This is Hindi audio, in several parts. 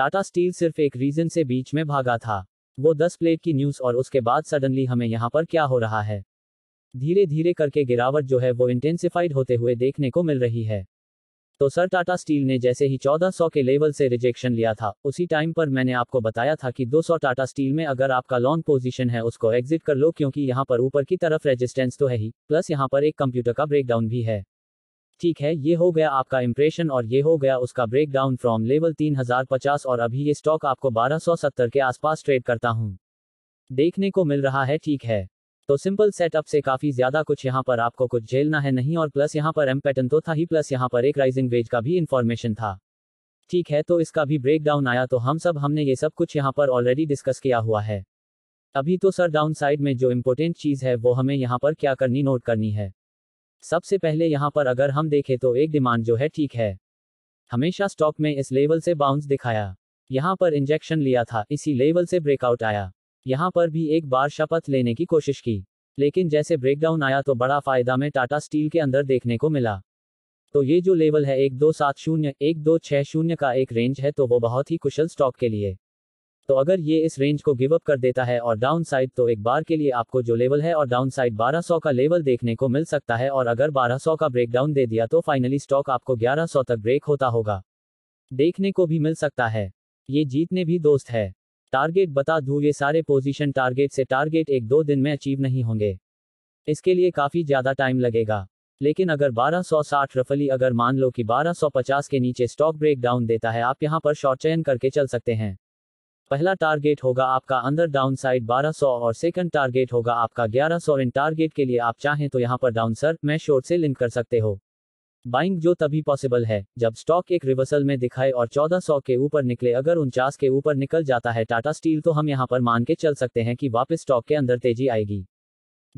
टाटा स्टील सिर्फ एक रीजन से बीच में भागा था वो दस प्लेट की न्यूज और उसके बाद सडनली हमें यहाँ पर क्या हो रहा है धीरे धीरे करके गिरावट जो है वो इंटेंसिफाइड होते हुए देखने को मिल रही है तो सर टाटा स्टील ने जैसे ही 1400 के लेवल से रिजेक्शन लिया था उसी टाइम पर मैंने आपको बताया था कि 200 टाटा स्टील में अगर आपका लॉन्ग पोजीशन है उसको एग्जिट कर लो क्योंकि यहाँ पर ऊपर की तरफ रेजिस्टेंस तो है ही प्लस यहाँ पर एक कंप्यूटर का ब्रेकडाउन भी है ठीक है ये हो गया आपका इम्प्रेशन और ये हो गया उसका ब्रेक डाउन फ्रॉम लेवल 3050 और अभी ये स्टॉक आपको 1270 के आसपास ट्रेड करता हूँ देखने को मिल रहा है ठीक है तो सिंपल सेटअप से काफी ज्यादा कुछ यहाँ पर आपको कुछ झेलना है नहीं और प्लस यहाँ पर एम पैटर्न तो था ही प्लस यहाँ पर एक राइजिंग वेज का भी इन्फॉर्मेशन था ठीक है तो इसका भी ब्रेक डाउन आया तो हम सब हमने ये सब कुछ यहाँ पर ऑलरेडी डिस्कस किया हुआ है अभी तो सर डाउन साइड में जो इम्पोर्टेंट चीज़ है वो हमें यहाँ पर क्या करनी नोट करनी है सबसे पहले यहाँ पर अगर हम देखें तो एक डिमांड जो है ठीक है हमेशा स्टॉक में इस लेवल से बाउंस दिखाया यहाँ पर इंजेक्शन लिया था इसी लेवल से ब्रेकआउट आया यहाँ पर भी एक बार शपथ लेने की कोशिश की लेकिन जैसे ब्रेकडाउन आया तो बड़ा फायदा में टाटा स्टील के अंदर देखने को मिला तो ये जो लेवल है एक दो सात शून्य एक दो छः शून्य का एक रेंज है तो वो बहुत ही कुशल स्टॉक के लिए तो अगर ये इस रेंज को गिव अप कर देता है और डाउन साइड तो एक बार के लिए आपको जो लेवल है और डाउन साइड बारह का लेवल देखने को मिल सकता है और अगर 1200 का ब्रेक डाउन दे दिया तो फाइनली स्टॉक आपको 1100 तक ब्रेक होता होगा देखने को भी मिल सकता है ये जीतने भी दोस्त है टारगेट बता दूँ ये सारे पोजीशन टारगेट से टारगेट एक दो दिन में अचीव नहीं होंगे इसके लिए काफ़ी ज़्यादा टाइम लगेगा लेकिन अगर 1260 रफली अगर मान लो कि 1250 के नीचे स्टॉक ब्रेक डाउन देता है आप यहाँ पर शॉर्ट चयन करके चल सकते हैं पहला टारगेट होगा आपका अंदर डाउन साइड सौ और सेकंड टारगेट होगा आपका 1100 इन टारगेट के लिए आप चाहें तो यहाँ पर डाउन सर में शोर से लिंक कर सकते हो बाइंग जो तभी पॉसिबल है जब स्टॉक एक रिवर्सल में दिखाए और 1400 के ऊपर निकले अगर उनचास के ऊपर निकल जाता है टाटा स्टील तो हम यहाँ पर मान के चल सकते हैं कि वापस स्टॉक के अंदर तेजी आएगी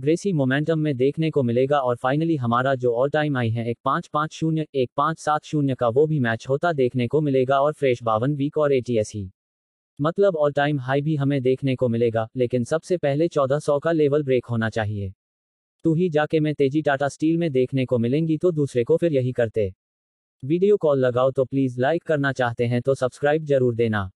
ग्रेसी मोमेंटम में देखने को मिलेगा और फाइनली हमारा जो ऑल टाइम आई है एक पाँच पाँच शून्य एक पाँच सात शून्य का वो भी मैच होता देखने को मिलेगा और फ्रेश बावन वीक और एटीएस ही मतलब ऑल टाइम हाई भी हमें देखने को मिलेगा लेकिन सबसे पहले 1400 का लेवल ब्रेक होना चाहिए तू ही जाके मैं तेजी टाटा स्टील में देखने को मिलेंगी तो दूसरे को फिर यही करते वीडियो कॉल लगाओ तो प्लीज लाइक करना चाहते हैं तो सब्सक्राइब जरूर देना